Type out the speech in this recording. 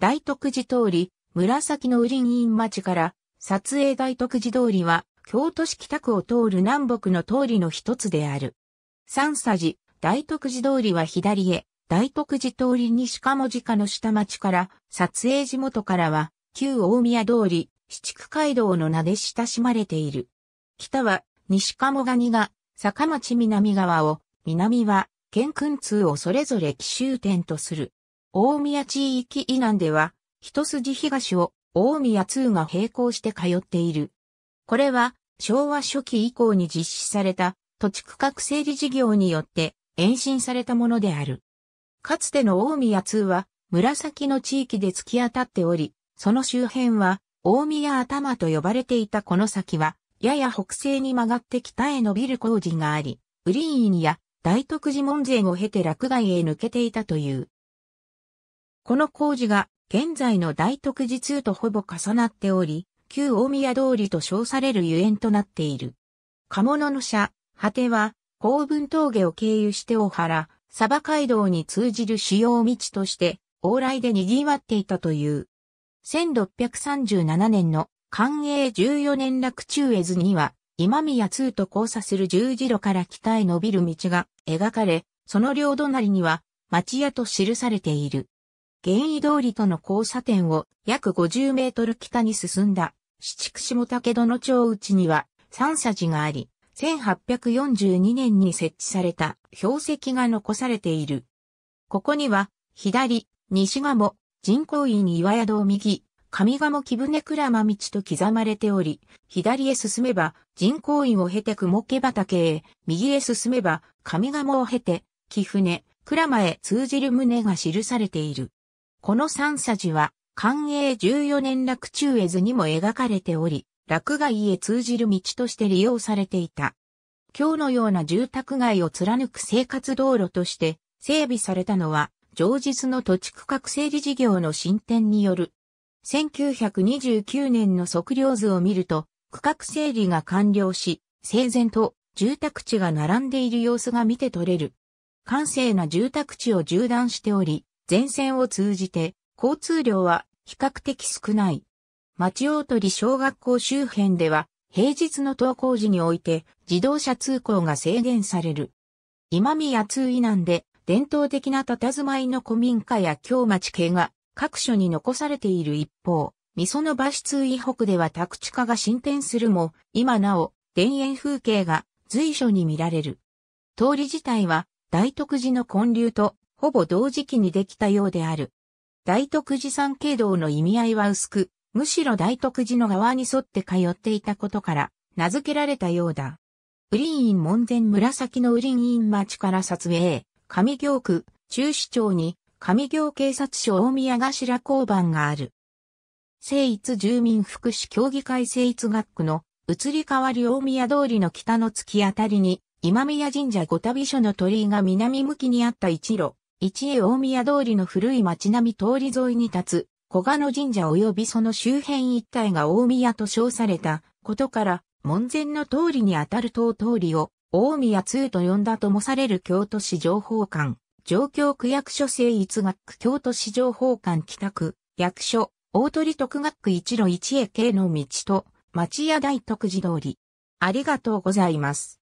大徳寺通り、紫の売林院町から、撮影大徳寺通りは、京都市北区を通る南北の通りの一つである。三佐寺、大徳寺通りは左へ、大徳寺通り西鴨鹿の下町から、撮影地元からは、旧大宮通り、七区街道の名で親しまれている。北は、西鴨谷が、坂町南側を、南は、県君通をそれぞれ奇襲点とする。大宮地域以南では、一筋東を大宮2が並行して通っている。これは昭和初期以降に実施された土地区画整理事業によって延伸されたものである。かつての大宮2は紫の地域で突き当たっており、その周辺は大宮頭と呼ばれていたこの先は、やや北西に曲がって北へ伸びる工事があり、ウリーンや大徳寺門前を経て落外へ抜けていたという。この工事が現在の大徳寺通とほぼ重なっており、旧大宮通りと称されるゆえんとなっている。鴨もの社、果ては、高文峠を経由して大原、サバ街道に通じる主要道として、往来で賑わっていたという。1637年の寛永14年落中絵図には、今宮通と交差する十字路から北へ伸びる道が描かれ、その両隣には町屋と記されている。原位通りとの交差点を約50メートル北に進んだ、七畜下武の町内には三社寺があり、1842年に設置された標石が残されている。ここには、左、西鴨、人工院岩宿右、上鴨木舟倉間道と刻まれており、左へ進めば人工院を経て雲毛畑へ、右へ進めば上鴨を経て、木舟、倉間へ通じる旨が記されている。この三寺は、寛永14年落中絵図にも描かれており、落外へ通じる道として利用されていた。今日のような住宅街を貫く生活道路として整備されたのは、上日の土地区画整理事業の進展による。1929年の測量図を見ると、区画整理が完了し、整然と住宅地が並んでいる様子が見て取れる。閑静な住宅地を縦断しており、全線を通じて交通量は比較的少ない。町大鳥小学校周辺では平日の登校時において自動車通行が制限される。今宮通以南で伝統的な佇まいの古民家や京町系が各所に残されている一方、味噌の橋通以北では宅地化が進展するも、今なお田園風景が随所に見られる。通り自体は大徳寺の建立とほぼ同時期にできたようである。大徳寺三景道の意味合いは薄く、むしろ大徳寺の側に沿って通っていたことから、名付けられたようだ。ウリン院門前紫のウリン院町から撮影、上行区、中市町に、上行警察署大宮頭交番がある。聖一住民福祉協議会聖一学区の移り変わり大宮通りの北の月あたりに、今宮神社御旅所の鳥居が南向きにあった一路、一江大宮通りの古い町並み通り沿いに立つ、小賀野神社及びその周辺一帯が大宮と称されたことから、門前の通りにあたる東通りを、大宮通と呼んだともされる京都市情報館、上京区役所聖一学区京都市情報館北区、役所、大鳥徳学区一路一へ系の道と、町屋大徳寺通り。ありがとうございます。